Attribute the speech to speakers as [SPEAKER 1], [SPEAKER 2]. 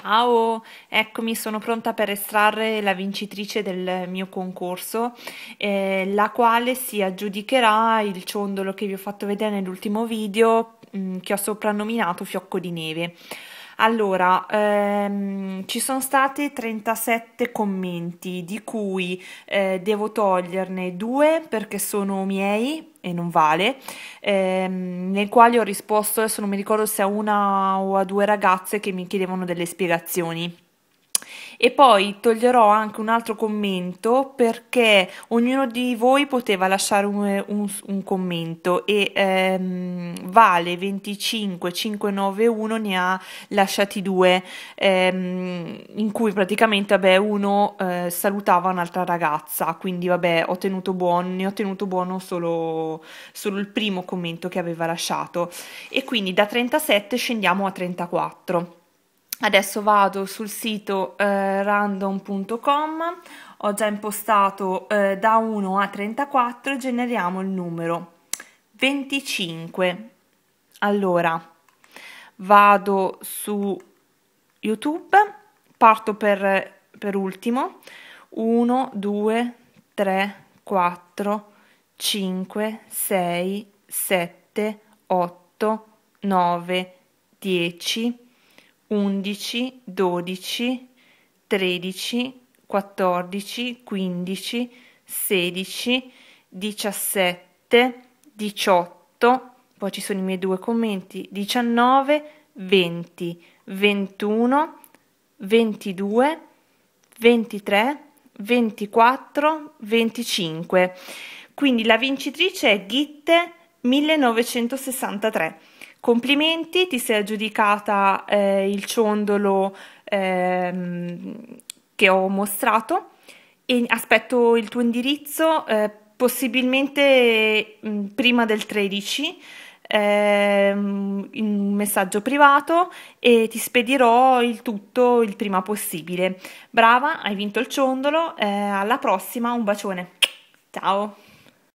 [SPEAKER 1] Ciao, eccomi, sono pronta per estrarre la vincitrice del mio concorso, eh, la quale si aggiudicherà il ciondolo che vi ho fatto vedere nell'ultimo video, mh, mm, che ho soprannominato Fiocco di Neve. Allora, ehm, ci sono stati 37 commenti, di cui eh, devo toglierne due perché sono miei e non vale, ehm, nei quali ho risposto, adesso non mi ricordo se a una o a due ragazze che mi chiedevano delle spiegazioni. E poi toglierò anche un altro commento perché ognuno di voi poteva lasciare un, un, un commento e ehm, Vale 25591 ne ha lasciati due ehm, in cui praticamente vabbè, uno eh, salutava un'altra ragazza, quindi vabbè ho tenuto buono, ne ho tenuto buono solo, solo il primo commento che aveva lasciato e quindi da 37 scendiamo a 34 adesso vado sul sito eh, random.com ho già impostato eh, da 1 a 34 generiamo il numero 25 allora vado su youtube parto per, per ultimo 1 2 3 4 5 6 7 8 9 10 undici, dodici, tredici, quattordici, quindici, sedici, diciassette, diciotto, poi ci sono i miei due commenti, diciannove, venti, ventuno, ventidue, ventitré, ventiquattro, venticinque. Quindi la vincitrice è Gitte 1963. Complimenti, ti sei aggiudicata eh, il ciondolo eh, che ho mostrato e aspetto il tuo indirizzo eh, possibilmente mm, prima del 13 ehm, in un messaggio privato e ti spedirò il tutto il prima possibile. Brava, hai vinto il ciondolo, eh, alla prossima, un bacione. Ciao!